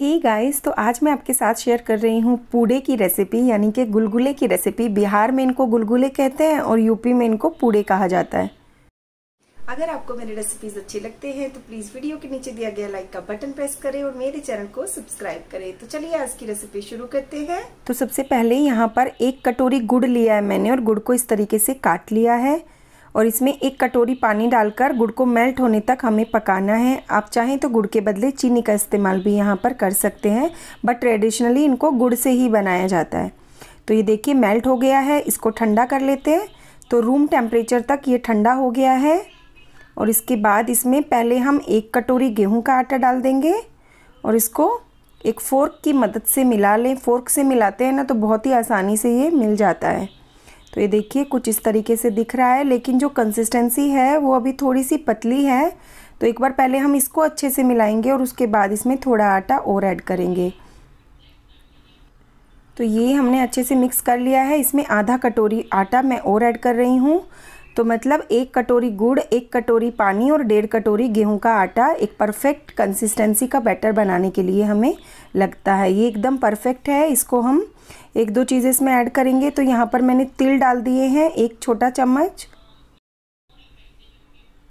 हे hey guys तो आज मैं आपके साथ शेयर कर रही हूँ पूड़े की रेसिपी यानी कि गुलगुले की रेसिपी बिहार में इनको गुलगुले कहते हैं और यूपी में इनको पूड़े कहा जाता है अगर आपको मेरे रेसिपीज अच्छे लगते हैं तो प्लीज वीडियो के नीचे दिया गया लाइक का बटन प्रेस करें और मेरे चैनल को सब्सक्राइब करें तो चलिए आज की रेसिपी शुरू करते हैं तो सबसे पहले यहाँ पर एक कटोरी गुड़ लिया है मैंने और गुड़ को इस तरीके से काट लिया है और इसमें एक कटोरी पानी डालकर गुड़ को मेल्ट होने तक हमें पकाना है आप चाहें तो गुड़ के बदले चीनी का इस्तेमाल भी यहाँ पर कर सकते हैं बट ट्रेडिशनली इनको गुड़ से ही बनाया जाता है तो ये देखिए मेल्ट हो गया है इसको ठंडा कर लेते हैं तो रूम टेम्परेचर तक ये ठंडा हो गया है और इसके बाद इसमें पहले हम एक कटोरी गेहूँ का आटा डाल देंगे और इसको एक फ़ोर्क की मदद से मिला लें फ़ोर्क से मिलाते हैं ना तो बहुत ही आसानी से ये मिल जाता है तो ये देखिए कुछ इस तरीके से दिख रहा है लेकिन जो कंसिस्टेंसी है वो अभी थोड़ी सी पतली है तो एक बार पहले हम इसको अच्छे से मिलाएंगे और उसके बाद इसमें थोड़ा आटा और ऐड करेंगे तो ये हमने अच्छे से मिक्स कर लिया है इसमें आधा कटोरी आटा मैं और ऐड कर रही हूँ तो मतलब एक कटोरी गुड़ एक कटोरी पानी और डेढ़ कटोरी गेहूं का आटा एक परफेक्ट कंसिस्टेंसी का बैटर बनाने के लिए हमें लगता है ये एकदम परफेक्ट है इसको हम एक दो चीज़ें इसमें ऐड करेंगे तो यहाँ पर मैंने तिल डाल दिए हैं एक छोटा चम्मच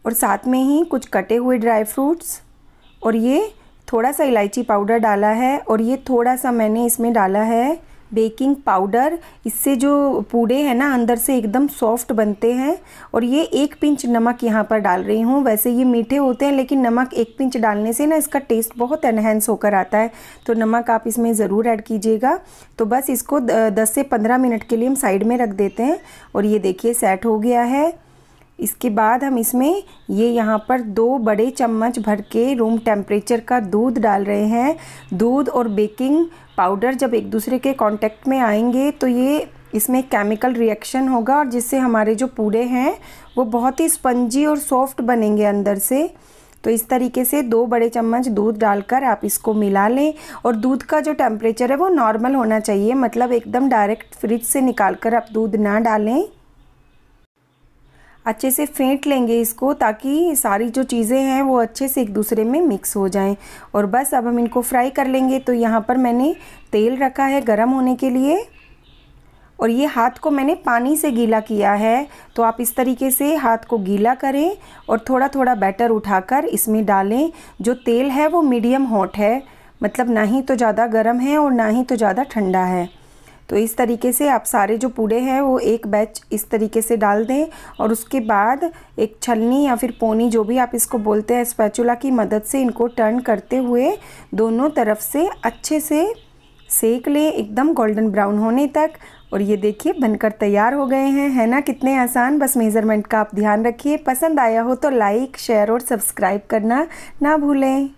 और साथ में ही कुछ कटे हुए ड्राई फ्रूट्स और ये थोड़ा सा इलायची पाउडर डाला है और ये थोड़ा सा मैंने इसमें डाला है बेकिंग पाउडर इससे जो पूड़े हैं ना अंदर से एकदम सॉफ्ट बनते हैं और ये एक पिंच नमक यहाँ पर डाल रही हूँ वैसे ये मीठे होते हैं लेकिन नमक एक पिंच डालने से ना इसका टेस्ट बहुत एनहेंस होकर आता है तो नमक आप इसमें ज़रूर ऐड कीजिएगा तो बस इसको 10 से 15 मिनट के लिए हम साइड में रख देते हैं और ये देखिए सेट हो गया है इसके बाद हम इसमें ये यहाँ पर दो बड़े चम्मच भर के रूम टेम्परेचर का दूध डाल रहे हैं दूध और बेकिंग पाउडर जब एक दूसरे के कांटेक्ट में आएंगे तो ये इसमें केमिकल रिएक्शन होगा और जिससे हमारे जो पूड़े हैं वो बहुत ही स्पंजी और सॉफ्ट बनेंगे अंदर से तो इस तरीके से दो बड़े चम्मच दूध डालकर आप इसको मिला लें और दूध का जो टेम्परेचर है वो नॉर्मल होना चाहिए मतलब एकदम डायरेक्ट फ्रिज से निकाल कर आप दूध ना डालें अच्छे से फेंट लेंगे इसको ताकि सारी जो चीज़ें हैं वो अच्छे से एक दूसरे में मिक्स हो जाएं और बस अब हम इनको फ्राई कर लेंगे तो यहाँ पर मैंने तेल रखा है गर्म होने के लिए और ये हाथ को मैंने पानी से गीला किया है तो आप इस तरीके से हाथ को गीला करें और थोड़ा थोड़ा बैटर उठाकर इसमें डालें जो तेल है वो मीडियम हॉट है मतलब ना ही तो ज़्यादा गर्म है और ना ही तो ज़्यादा ठंडा है तो इस तरीके से आप सारे जो पूड़े हैं वो एक बैच इस तरीके से डाल दें और उसके बाद एक छलनी या फिर पोनी जो भी आप इसको बोलते हैं स्पैचुला की मदद से इनको टर्न करते हुए दोनों तरफ से अच्छे से सेक लें एकदम गोल्डन ब्राउन होने तक और ये देखिए बनकर तैयार हो गए हैं है ना कितने आसान बस मेज़रमेंट का आप ध्यान रखिए पसंद आया हो तो लाइक शेयर और सब्सक्राइब करना ना भूलें